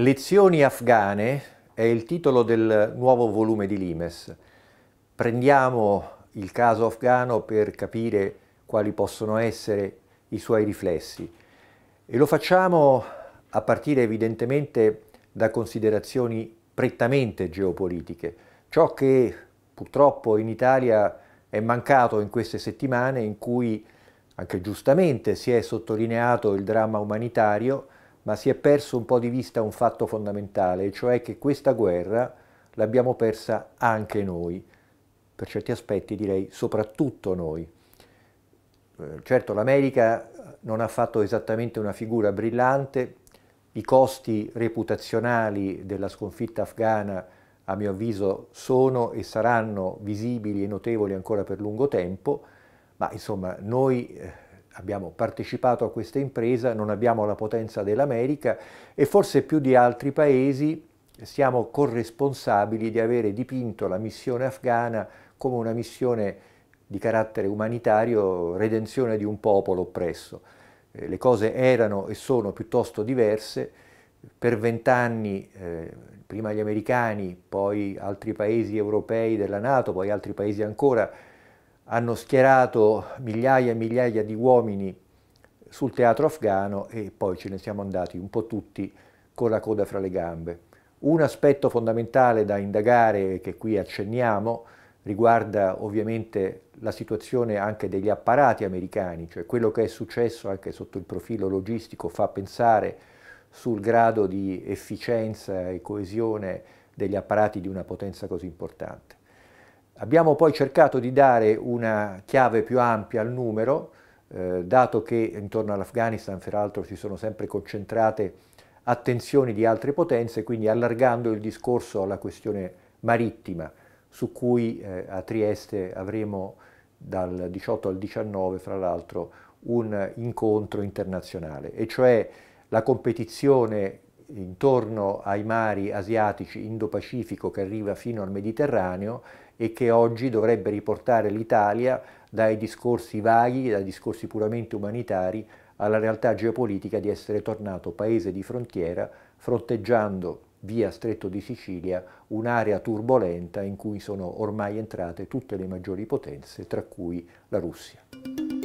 Lezioni afghane è il titolo del nuovo volume di Limes. Prendiamo il caso afghano per capire quali possono essere i suoi riflessi e lo facciamo a partire evidentemente da considerazioni prettamente geopolitiche, ciò che purtroppo in Italia è mancato in queste settimane in cui anche giustamente si è sottolineato il dramma umanitario ma si è perso un po' di vista un fatto fondamentale, cioè che questa guerra l'abbiamo persa anche noi, per certi aspetti direi soprattutto noi. Eh, certo l'America non ha fatto esattamente una figura brillante, i costi reputazionali della sconfitta afghana a mio avviso sono e saranno visibili e notevoli ancora per lungo tempo, ma insomma noi eh, abbiamo partecipato a questa impresa, non abbiamo la potenza dell'America e forse più di altri paesi siamo corresponsabili di avere dipinto la missione afghana come una missione di carattere umanitario, redenzione di un popolo oppresso. Eh, le cose erano e sono piuttosto diverse, per vent'anni, eh, prima gli americani, poi altri paesi europei della Nato, poi altri paesi ancora, hanno schierato migliaia e migliaia di uomini sul teatro afghano e poi ce ne siamo andati un po' tutti con la coda fra le gambe. Un aspetto fondamentale da indagare che qui accenniamo riguarda ovviamente la situazione anche degli apparati americani, cioè quello che è successo anche sotto il profilo logistico fa pensare sul grado di efficienza e coesione degli apparati di una potenza così importante. Abbiamo poi cercato di dare una chiave più ampia al numero, eh, dato che intorno all'Afghanistan peraltro si sono sempre concentrate attenzioni di altre potenze, quindi allargando il discorso alla questione marittima, su cui eh, a Trieste avremo dal 18 al 19, fra l'altro, un incontro internazionale, e cioè la competizione intorno ai mari asiatici Indo-Pacifico che arriva fino al Mediterraneo e che oggi dovrebbe riportare l'Italia dai discorsi vaghi, dai discorsi puramente umanitari, alla realtà geopolitica di essere tornato paese di frontiera, fronteggiando via Stretto di Sicilia un'area turbolenta in cui sono ormai entrate tutte le maggiori potenze, tra cui la Russia.